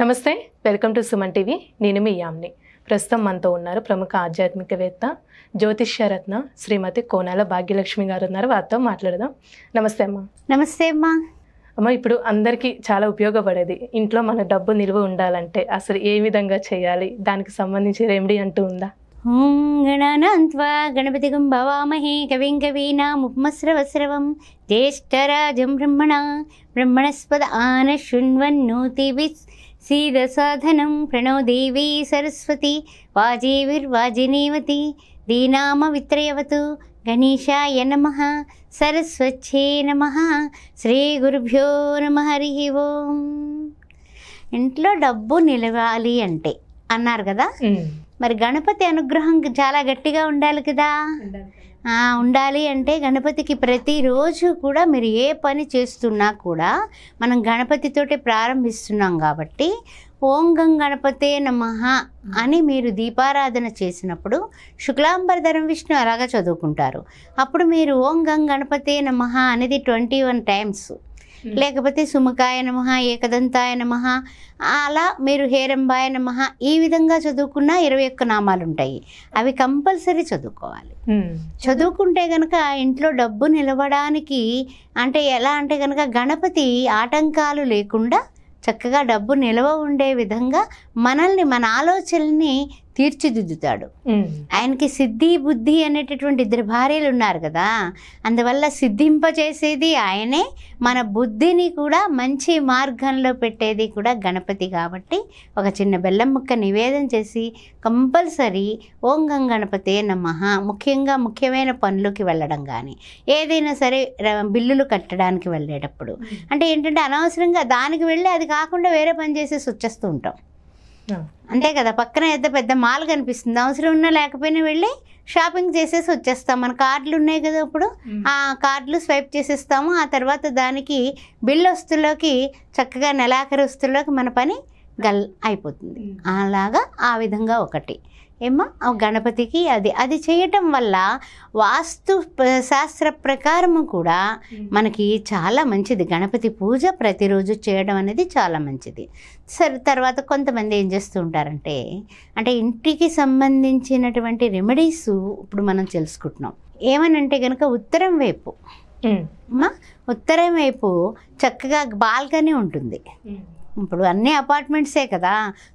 నమస్తే welcome to Suman TV నేను మీ యామ్ని ప్రస్తుతం మనతో ఉన్నారు ప్రముఖ ఆధ్యాత్మికవేత్త జ్యోతిష్యరత్న శ్రీమతి కోనాల భాగ్యలక్ష్మి గారు ఉన్నారు వారితో మాట్లాడదాం నమస్తే అమ్మా నమస్తే అమ్మా అమ్మ ఇప్పుడు అందరికీ చాలా ఉపయోగపడేది ఇంట్లో మన డబ్బు నిల్వ ఉండాలంటే అసలు ఏ విధంగా చేయాలి దానికి సంబంధించి రెమిడి అంటూ ఉందా ఓం గణనాన్వా గణపతిగం కవిం కవీనాముపమస్రవస్రవం జ్యేష్ఠరాజం బ్రహ్మణ బ్రహ్మణస్పద ఆన శృణ్వన్ నూతి సీదసాధనం ప్రణో దేవీ సరస్వతి దీనామ దీనామవిత్రయవతు గణేషాయ నమ సరస్వచ్ఛే నమ శ్రీ గురుభ్యో నమ హరి ఓం ఇంట్లో డబ్బు నిలవాలి అంటే అన్నారు కదా మరి గణపతి అనుగ్రహం చాలా గట్టిగా ఉండాలి కదా ఉండాలి అంటే గణపతికి ప్రతిరోజు కూడా మీరు ఏ పని చేస్తున్నా కూడా మనం గణపతితోటే ప్రారంభిస్తున్నాం కాబట్టి ఓం గం గణపతే నమ అని మీరు దీపారాధన చేసినప్పుడు శుక్లాంబరధరం విష్ణు అలాగా చదువుకుంటారు అప్పుడు మీరు ఓం గం గణపతే నమ అనేది ట్వంటీ వన్ టైమ్స్ లేకపోతే సుమకాయ నమ ఏకదంతాయ నమ అలా మీరు హేరంబాయ నమ ఈ విధంగా చదువుకున్న ఇరవై ఒక్క నామాలు ఉంటాయి అవి కంపల్సరీ చదువుకోవాలి చదువుకుంటే గనక ఇంట్లో డబ్బు నిలవడానికి అంటే ఎలా అంటే కనుక గణపతి ఆటంకాలు లేకుండా చక్కగా డబ్బు నిలవ ఉండే విధంగా మనల్ని మన ఆలోచనల్ని తీర్చిదిద్దుతాడు ఆయనకి సిద్ధి బుద్ధి అనేటటువంటి ఇద్దరు భార్యలు ఉన్నారు కదా అందువల్ల సిద్ధింప చేసేది ఆయనే మన బుద్ధిని కూడా మంచి మార్గంలో పెట్టేది కూడా గణపతి కాబట్టి ఒక చిన్న బెల్లం ముక్క నివేదన చేసి కంపల్సరీ ఓంగం గణపతే నమః ముఖ్యంగా ముఖ్యమైన పనులకి వెళ్ళడం కానీ ఏదైనా సరే బిల్లులు కట్టడానికి వెళ్ళేటప్పుడు అంటే ఏంటంటే అనవసరంగా దానికి వెళ్ళి అది కాకుండా వేరే పని చేసి వచ్చేస్తూ ఉంటాం అంతే కదా పక్కన పెద్ద పెద్ద మాల్ కనిపిస్తుంది అవసరం ఉన్నా లేకపోయినా వెళ్ళి షాపింగ్ చేసేసి వచ్చేస్తాం మన కార్డులు ఉన్నాయి కదా ఇప్పుడు ఆ కార్డులు స్వైప్ చేసేస్తాము ఆ తర్వాత దానికి బిల్ వస్తువులోకి చక్కగా నెలాఖరి వస్తువులోకి మన పని గల్ అయిపోతుంది అలాగా ఆ విధంగా ఒకటి ఏమో గణపతికి అది అది చేయటం వల్ల వాస్తు శాస్త్ర ప్రకారము కూడా మనకి చాలా మంచిది గణపతి పూజ ప్రతిరోజు చేయడం అనేది చాలా మంచిది సరే తర్వాత కొంతమంది ఏం చేస్తూ ఉంటారంటే అంటే ఇంటికి సంబంధించినటువంటి రెమెడీస్ ఇప్పుడు మనం తెలుసుకుంటున్నాం ఏమనంటే కనుక ఉత్తరం వైపు ఉత్తరం వైపు చక్కగా బాల్కనీ ఉంటుంది ఇప్పుడు అన్ని అపార్ట్మెంట్సే కదా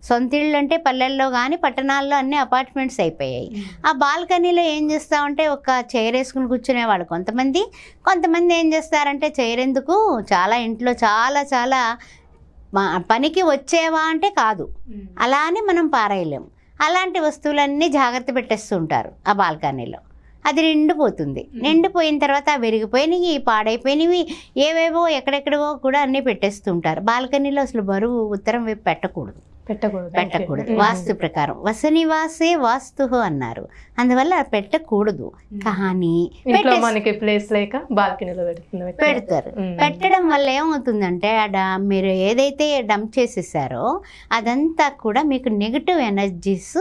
సొంత ఇళ్ళు అంటే పల్లెల్లో కానీ పట్టణాల్లో అన్ని అపార్ట్మెంట్స్ అయిపోయాయి ఆ బాల్కనీలో ఏం చేస్తామంటే ఒక చైర్ వేసుకుని కూర్చునేవాళ్ళు కొంతమంది కొంతమంది ఏం చేస్తారంటే చైర్ ఎందుకు చాలా ఇంట్లో చాలా చాలా పనికి వచ్చేవా అంటే కాదు అలా అని మనం పారేయలేము అలాంటి వస్తువులన్నీ జాగ్రత్త పెట్టేస్తుంటారు ఆ బాల్కనీలో అది నిండిపోతుంది నిండిపోయిన తర్వాత విరిగిపోయినవి పాడైపోయినవి ఏవేవో ఎక్కడెక్కడవో కూడా అన్నీ పెట్టేస్తుంటారు బాల్కనీలో అసలు బరువు ఉత్తరం వైపు పెట్టకూడదు పెట్టకూడదు పెట్టకూడదు వాస్తు ప్రకారం వసనివాసే వాస్తు అన్నారు అందువల్ల పెట్టకూడదు కానీ మనకి ప్లేస్ లేక బాల్కనీలో పెడతారు పెట్టడం వల్ల ఏమవుతుందంటే ఆ మీరు ఏదైతే డంప్ చేసేసారో అదంతా కూడా మీకు నెగిటివ్ ఎనర్జీస్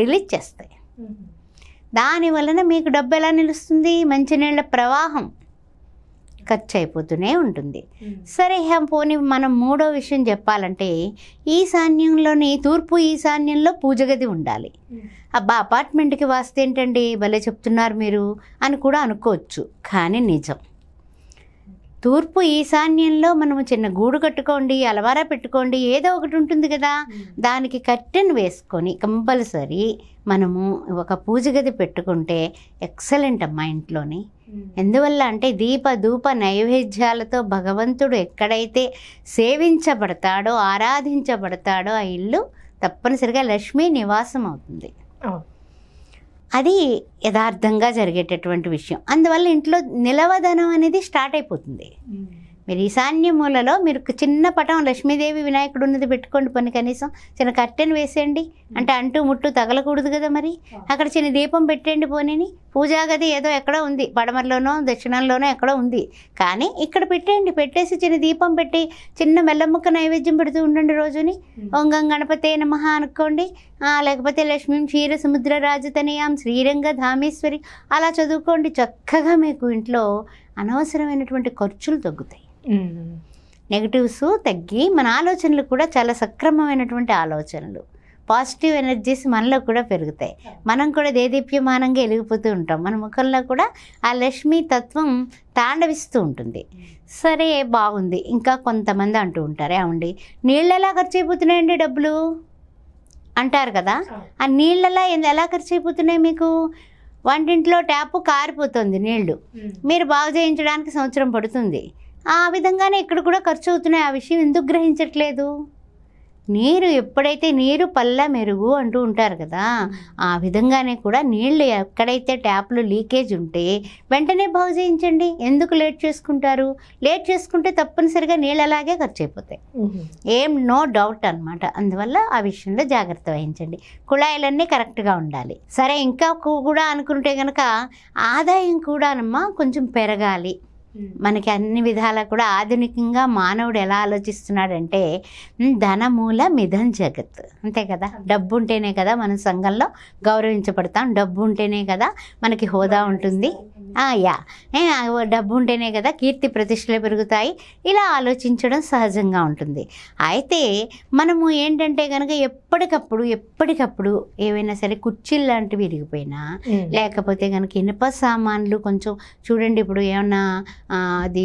రిలీజ్ చేస్తాయి దాని వలన మీకు డబ్బు ఎలా నిలుస్తుంది మంచినీళ్ళ ప్రవాహం ఖర్చు అయిపోతూనే ఉంటుంది సరే పోనీ మనం మూడో విషయం చెప్పాలంటే ఈశాన్యంలోని తూర్పు ఈశాన్యంలో పూజగది ఉండాలి అబ్బా అపార్ట్మెంట్కి వాస్తే ఏంటండి భలే చెప్తున్నారు మీరు అని కూడా అనుకోవచ్చు కానీ నిజం తూర్పు ఈశాన్యంలో మనము చిన్న గూడు కట్టుకోండి అలవారా పెట్టుకోండి ఏదో ఒకటి ఉంటుంది కదా దానికి కర్టెన్ వేసుకొని కంపల్సరీ మనము ఒక పూజ గది పెట్టుకుంటే ఎక్సలెంట్ అమ్మా ఇంట్లోని ఎందువల్ల అంటే దీప ధూప నైవేద్యాలతో భగవంతుడు ఎక్కడైతే సేవించబడతాడో ఆరాధించబడతాడో ఆ ఇల్లు తప్పనిసరిగా లక్ష్మీ నివాసం అవుతుంది అది యథార్థంగా జరిగేటటువంటి విషయం అందువల్ల ఇంట్లో నిలవదనం అనేది స్టార్ట్ అయిపోతుంది మీరు ఈశాన్య మూలలో మీరు చిన్న పటం లక్ష్మీదేవి వినాయకుడు ఉన్నది పెట్టుకోండి పని కనీసం చిన్న కట్టెను వేసేయండి అంటే అంటూ ముట్టు తగలకూడదు కదా మరి అక్కడ చిన్న దీపం పెట్టండి పోనీని పూజాగది ఏదో ఎక్కడో ఉంది పడమరలోనో దక్షిణంలోనో ఎక్కడో ఉంది కానీ ఇక్కడ పెట్టేయండి పెట్టేసి చిన్న దీపం పెట్టి చిన్న మెల్లముక్క నైవేద్యం పెడుతూ ఉండండి రోజుని ఒంగం గణపతి నమః అనుకోండి లేకపోతే లక్ష్మీ క్షీర సముద్ర రాజతనయాం శ్రీరంగ ధామేశ్వరి అలా చదువుకోండి చక్కగా మీకు ఇంట్లో అనవసరమైనటువంటి ఖర్చులు తగ్గుతాయి నెగటివ్స్ తగ్గి మన ఆలోచనలు కూడా చాలా సక్రమమైనటువంటి ఆలోచనలు పాజిటివ్ ఎనర్జీస్ మనలో కూడా పెరుగుతాయి మనం కూడా దేదీప్యమానంగా వెలిగిపోతూ ఉంటాం మన ముఖంలో కూడా ఆ లక్ష్మీ తత్వం తాండవిస్తూ ఉంటుంది సరే బాగుంది ఇంకా కొంతమంది అంటూ ఉంటారే అవండి నీళ్ళు ఎలా ఖర్చు అయిపోతున్నాయండి డబ్బులు అంటారు కదా ఆ నీళ్ళలా ఎలా ఖర్చు అయిపోతున్నాయి మీకు వంటింట్లో ట్యాప్ కారిపోతుంది నీళ్లు మీరు బాగు చేయించడానికి సంవత్సరం పడుతుంది ఆ విధంగానే ఇక్కడ కూడా ఖర్చు అవుతున్నాయి ఆ విషయం ఎందుకు గ్రహించట్లేదు నీరు ఎప్పుడైతే నీరు పల్ల మెరుగు అంటూ ఉంటారు కదా ఆ విధంగానే కూడా నీళ్లు ఎక్కడైతే ట్యాప్లు లీకేజ్ ఉంటే వెంటనే బాగు చేయించండి ఎందుకు లేట్ చేసుకుంటారు లేట్ చేసుకుంటే తప్పనిసరిగా నీళ్ళు అలాగే ఖర్చు అయిపోతాయి ఏం నో డౌట్ అనమాట అందువల్ల ఆ విషయంలో జాగ్రత్త వహించండి కుళాయిలన్నీ కరెక్ట్గా ఉండాలి సరే ఇంకా కూడా అనుకుంటే కనుక ఆదాయం కూడానమ్మా కొంచెం పెరగాలి మనకి అన్ని విధాలా కూడా ఆధునికంగా మానవుడు ఎలా ఆలోచిస్తున్నాడంటే ధనమూల మిథన్ జగత్ అంతే కదా డబ్బు ఉంటేనే కదా మన సంఘంలో గౌరవించబడతాం డబ్బు ఉంటేనే కదా మనకి హోదా ఉంటుంది యా డబ్బు ఉంటేనే కదా కీర్తి ప్రతిష్టలు పెరుగుతాయి ఇలా ఆలోచించడం సహజంగా ఉంటుంది అయితే మనము ఏంటంటే కనుక ఎప్పటికప్పుడు ఎప్పటికప్పుడు ఏవైనా సరే కుర్చీలు లాంటివి విరిగిపోయినా లేకపోతే కనుక ఇనుప సామాన్లు కొంచెం చూడండి ఇప్పుడు ఏమన్నా అది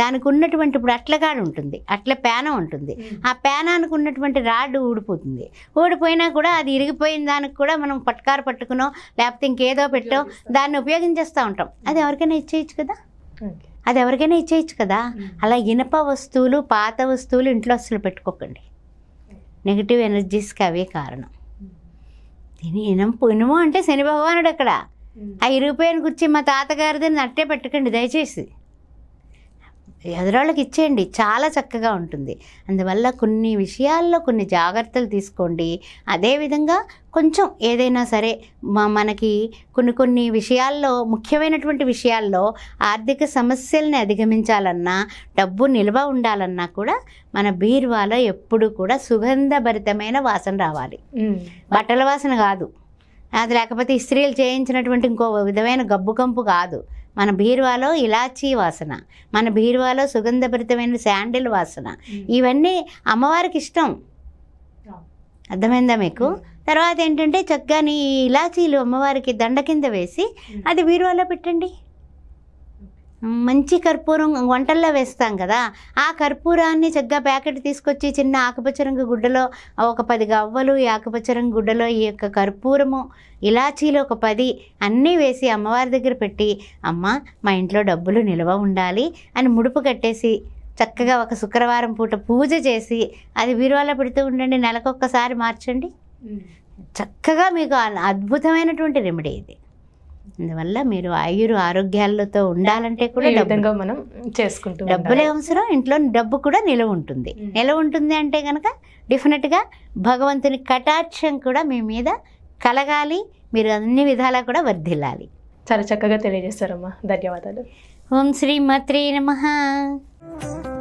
దానికి ఉన్నటువంటి ఇప్పుడు అట్లగాడు ఉంటుంది అట్ల పేన ఉంటుంది ఆ పేనానికి ఉన్నటువంటి రాడ్ ఊడిపోతుంది ఊడిపోయినా కూడా అది ఇరిగిపోయిన దానికి కూడా మనం పట్కారు పట్టుకునో లేకపోతే ఇంకేదో పెట్టో దాన్ని ఉపయోగించేస్తూ ఉంటాం అది ఎవరికైనా ఇచ్చేయచ్చు కదా అది ఎవరికైనా ఇచ్చేయచ్చు కదా అలా ఇనప వస్తువులు పాత వస్తువులు ఇంట్లో అసలు పెట్టుకోకండి నెగిటివ్ ఎనర్జీస్కి అవే కారణం దీని ఇనంపు ఇనుము అంటే శని భగవానుడు అక్కడ ఆ ఇరిగిపోయిన కూర్చి మా తాతగారిది అట్టే పెట్టకండి దయచేసి ఎదురాళ్ళకి ఇచ్చేయండి చాలా చక్కగా ఉంటుంది అందువల్ల కొన్ని విషయాల్లో కొన్ని జాగ్రత్తలు తీసుకోండి అదేవిధంగా కొంచెం ఏదైనా సరే మా మనకి కొన్ని కొన్ని విషయాల్లో ముఖ్యమైనటువంటి విషయాల్లో ఆర్థిక సమస్యల్ని అధిగమించాలన్నా డబ్బు నిల్వ ఉండాలన్నా కూడా మన బీర్వాలో ఎప్పుడు కూడా సుగంధభరితమైన వాసన రావాలి బట్టల వాసన కాదు అది లేకపోతే ఇస్త్రీలు చేయించినటువంటి ఇంకో విధమైన గబ్బు కంపు కాదు మన బీరువాలో ఇలాచీ వాసన మన బీరువాలో సుగంధభరితమైన శాండిల్ వాసన ఇవన్నీ అమ్మవారికి ఇష్టం అర్థమైందా మీకు తర్వాత ఏంటంటే చక్కని ఇలాచీలు అమ్మవారికి దండ కింద వేసి అది బీరువాలో పెట్టండి మంచి కర్పూరం వంటల్లో వేస్తాం కదా ఆ కర్పూరాన్ని చక్కగా ప్యాకెట్ తీసుకొచ్చి చిన్న ఆకుపచ్చ రంగు గుడ్డలో ఒక పది గవ్వలు ఈ ఆకుపచ్చ రంగు గుడ్డలో ఈ యొక్క కర్పూరము ఇలాచీలు ఒక పది అన్నీ వేసి అమ్మవారి దగ్గర పెట్టి అమ్మ మా ఇంట్లో డబ్బులు నిల్వ ఉండాలి అని ముడుపు కట్టేసి చక్కగా ఒక శుక్రవారం పూట పూజ చేసి అది వీరువల్ల పెడుతూ ఉండండి నెలకొక్కసారి మార్చండి చక్కగా మీకు అద్భుతమైనటువంటి రెమెడీ ఇది అందువల్ల మీరు ఆయురు ఆరోగ్యాలతో ఉండాలంటే కూడా డబ్బుగా మనం చేసుకుంటాం డబ్బులే అవసరం ఇంట్లో డబ్బు కూడా నిలవ ఉంటుంది నిలవ ఉంటుంది అంటే కనుక డెఫినెట్గా భగవంతుని కటాక్షం కూడా మీ మీద కలగాలి మీరు అన్ని విధాలా కూడా వర్ధిల్లాలి చాలా చక్కగా తెలియజేస్తారమ్మా ధన్యవాదాలు ఓం శ్రీ మాత్రే నమ